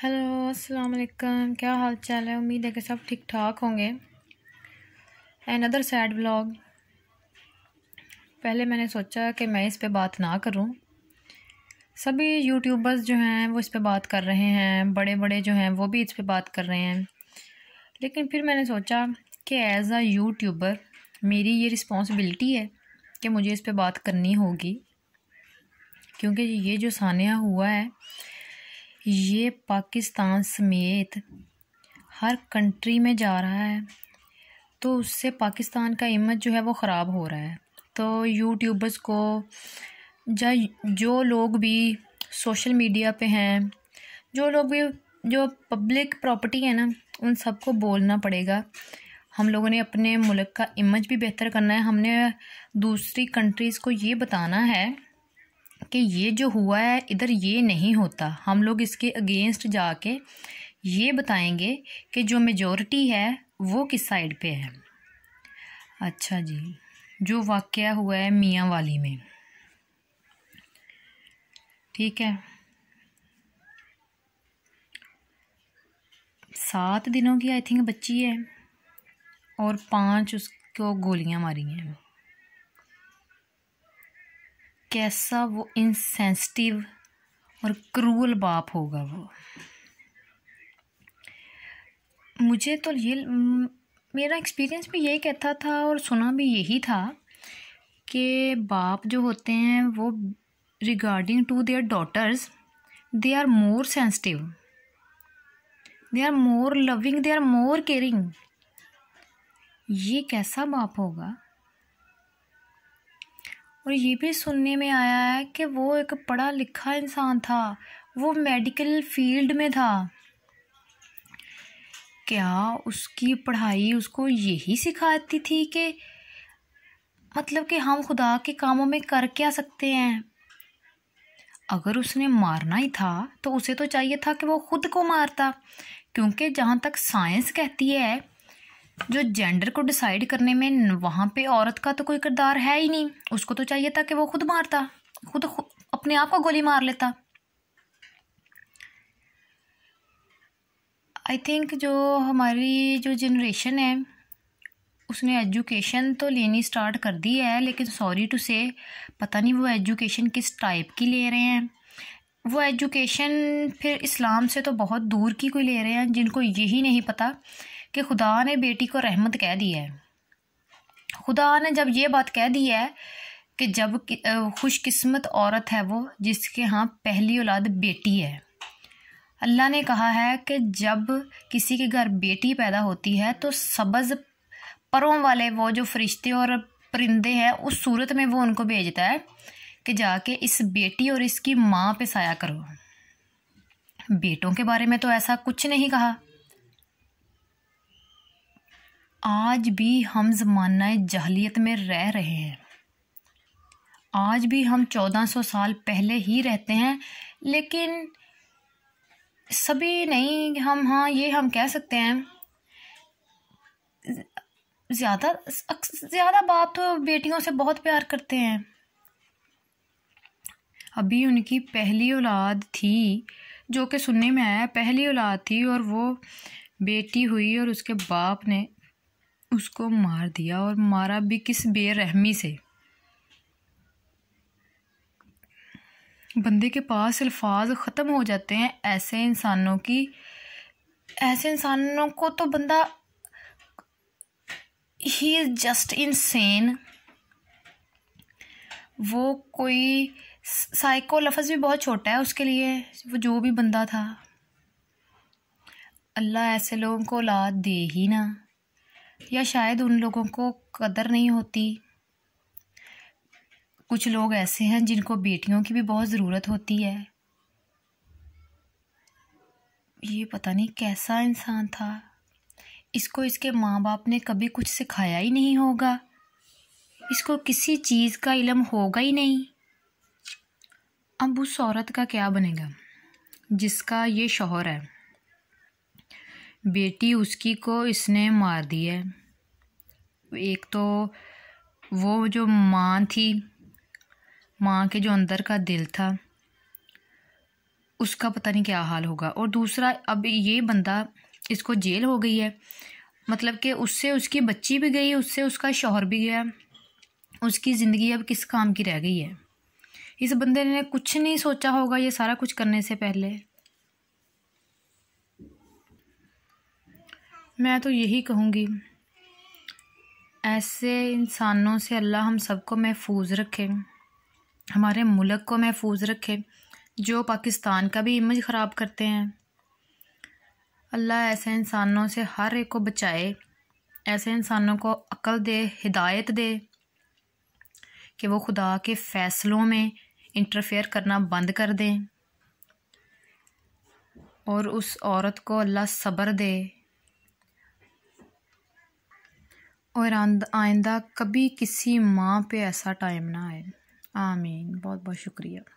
hello अस्सलाम वालेकुम क्या हाल चाल है उम्मीद है कि सब ठीक ठाक होंगे एन अदर सैड ब्लॉग पहले मैंने सोचा कि मैं इस पे बात ना करूं सभी यूट्यूबर्स जो हैं वो इस पे बात कर रहे हैं बड़े बड़े जो हैं वो भी इस पे बात कर रहे हैं लेकिन फिर मैंने सोचा कि एज़ आ यूट्यूबर मेरी ये रिस्पॉन्सिबिलिटी है कि मुझे इस पर बात करनी होगी क्योंकि ये जो सानिया हुआ है ये पाकिस्तान समेत हर कंट्री में जा रहा है तो उससे पाकिस्तान का इमेज जो है वो ख़राब हो रहा है तो यूट्यूबर्स को जो जो लोग भी सोशल मीडिया पे हैं जो लोग भी जो पब्लिक प्रॉपर्टी है ना उन सबको बोलना पड़ेगा हम लोगों ने अपने मुल्क का इमेज भी बेहतर करना है हमने दूसरी कंट्रीज़ को ये बताना है कि ये जो हुआ है इधर ये नहीं होता हम लोग इसके अगेंस्ट जाके ये बताएंगे कि जो मेजॉरिटी है वो किस साइड पे है अच्छा जी जो वाक़ हुआ है मियाँ वाली में ठीक है सात दिनों की आई थिंक बच्ची है और पांच उसको गोलियां मारी हैं कैसा वो इंसेंसिटिव और क्रूअल बाप होगा वो मुझे तो ये मेरा एक्सपीरियंस भी यही कहता था और सुना भी यही था कि बाप जो होते हैं वो regarding to their daughters they are more sensitive they are more loving they are more caring ये कैसा बाप होगा और ये भी सुनने में आया है कि वो एक पढ़ा लिखा इंसान था वो मेडिकल फील्ड में था क्या उसकी पढ़ाई उसको यही सिखाती थी कि मतलब कि हम खुदा के कामों में कर क्या सकते हैं अगर उसने मारना ही था तो उसे तो चाहिए था कि वो खुद को मारता क्योंकि जहाँ तक साइंस कहती है जो जेंडर को डिसाइड करने में वहाँ पे औरत का तो कोई किरदार है ही नहीं उसको तो चाहिए था कि वो खुद मारता खुद, खुद अपने आप को गोली मार लेता आई थिंक जो हमारी जो जनरेशन है उसने एजुकेशन तो लेनी स्टार्ट कर दी है लेकिन सॉरी टू से पता नहीं वो एजुकेशन किस टाइप की ले रहे हैं वो एजुकेशन फिर इस्लाम से तो बहुत दूर की कोई ले रहे हैं जिनको यही नहीं पता कि खुदा ने बेटी को रहमत कह दी है खुदा ने जब ये बात कह दी है कि जब खुशकिस्मत औरत है वो जिसके यहाँ पहली औलाद बेटी है अल्लाह ने कहा है कि जब किसी के घर बेटी पैदा होती है तो सब्ज़ परों वाले वो जो फरिश्ते और परिंदे हैं उस सूरत में वो उनको भेजता है कि जाके इस बेटी और इसकी माँ पे साया करो बेटों के बारे में तो ऐसा कुछ नहीं कहा आज भी हम ज़माना जहलीत में रह रहे हैं आज भी हम 1400 साल पहले ही रहते हैं लेकिन सभी नहीं हम हाँ ये हम कह सकते हैं ज़्यादा ज़्यादा बाप तो बेटियों से बहुत प्यार करते हैं अभी उनकी पहली औलाद थी जो कि सुनने में आया पहली औलाद थी और वो बेटी हुई और उसके बाप ने उसको मार दिया और मारा भी किस बेरहमी से बंदे के पास अल्फाज ख़त्म हो जाते हैं ऐसे इंसानों की ऐसे इंसानों को तो बंदा ही इज़ जस्ट इनसेन वो कोई साइको लफ्ज़ भी बहुत छोटा है उसके लिए वो जो भी बंदा था अल्लाह ऐसे लोगों को औलाद दे ही ना या शायद उन लोगों को कदर नहीं होती कुछ लोग ऐसे हैं जिनको बेटियों की भी बहुत ज़रूरत होती है ये पता नहीं कैसा इंसान था इसको इसके माँ बाप ने कभी कुछ सिखाया ही नहीं होगा इसको किसी चीज़ का इलम होगा ही नहीं अब उस औरत का क्या बनेगा जिसका ये शोहर है बेटी उसकी को इसने मार दिया है एक तो वो जो माँ थी माँ के जो अंदर का दिल था उसका पता नहीं क्या हाल होगा और दूसरा अब ये बंदा इसको जेल हो गई है मतलब कि उससे उसकी बच्ची भी गई उससे उसका शोहर भी गया उसकी ज़िंदगी अब किस काम की रह गई है इस बंदे ने कुछ नहीं सोचा होगा ये सारा कुछ करने से पहले मैं तो यही कहूँगी ऐसे इंसानों से अल्लाह हम सबको महफूज रखे हमारे मुल्क को महफूज रखे जो पाकिस्तान का भी इमेज ख़राब करते हैं अल्लाह ऐसे इंसानों से हर एक को बचाए ऐसे इंसानों को अक़ल दे हिदायत दे कि वो खुदा के फ़ैसलों में इंटरफेयर करना बंद कर दें और उस औरत को अल्लाह सब्र दे और आइंदा कभी किसी माँ पे ऐसा टाइम ना आए आमीन बहुत बहुत शुक्रिया